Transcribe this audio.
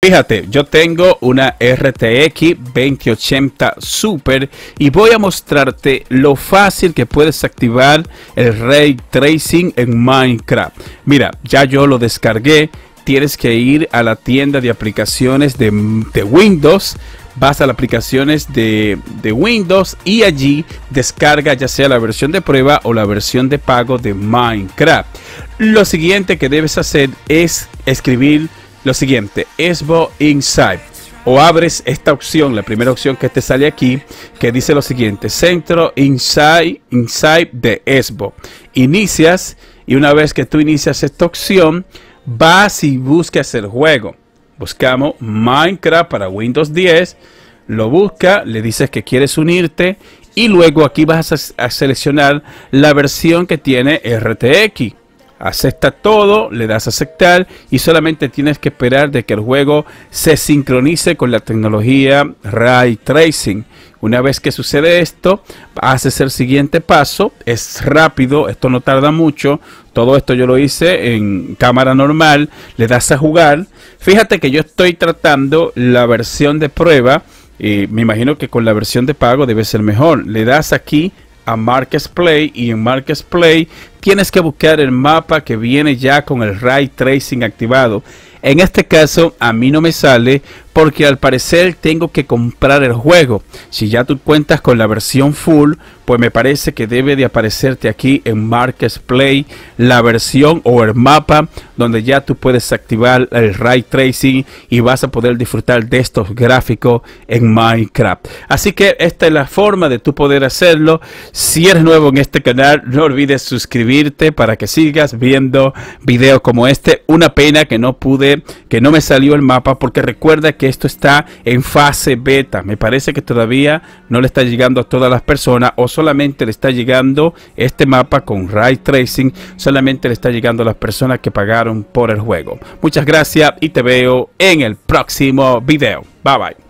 Fíjate, yo tengo una RTX 2080 Super y voy a mostrarte lo fácil que puedes activar el Ray Tracing en Minecraft. Mira, ya yo lo descargué, tienes que ir a la tienda de aplicaciones de, Windows, vas a las aplicaciones de, de, Windows y allí descarga ya sea la versión de prueba o la versión de pago de Minecraft. Lo siguiente que debes hacer es escribir lo siguiente, Esbo Inside. O abres esta opción, la primera opción que te sale aquí, que dice lo siguiente, Centro Inside, Inside de Esbo. Inicias y una vez que tú inicias esta opción, vas y buscas el juego. Buscamos Minecraft para Windows 10, lo busca, le dices que quieres unirte y luego aquí vas a seleccionar la versión que tiene RTX acepta todo, le das a aceptar y solamente tienes que esperar de que el juego se sincronice con la tecnología Ray Tracing. Una vez que sucede esto, haces el siguiente paso, es rápido, esto no tarda mucho, todo esto yo lo hice en cámara normal, le das a jugar. Fíjate que yo estoy tratando la versión de prueba, y me imagino que con la versión de pago debe ser mejor. Le das aquí a Marques y en Marques tienes que buscar el mapa que viene ya con el Ray Tracing activado. En este caso a mí no me sale porque al parecer tengo que comprar el juego. Si ya tú cuentas con la versión full, pues me parece que debe de aparecerte aquí en Market Play la versión o el mapa donde ya tú puedes activar el ray tracing y vas a poder disfrutar de estos gráficos en Minecraft. Así que esta es la forma de tú poder hacerlo. Si eres nuevo en este canal, no olvides suscribirte para que sigas viendo videos como este. Una pena que no pude, que no me salió el mapa porque recuerda que esto está en fase beta. Me parece que todavía no le está llegando a todas las personas o solamente le está llegando este mapa con ray tracing. Solamente le está llegando a las personas que pagaron por el juego. Muchas gracias y te veo en el próximo video. Bye bye.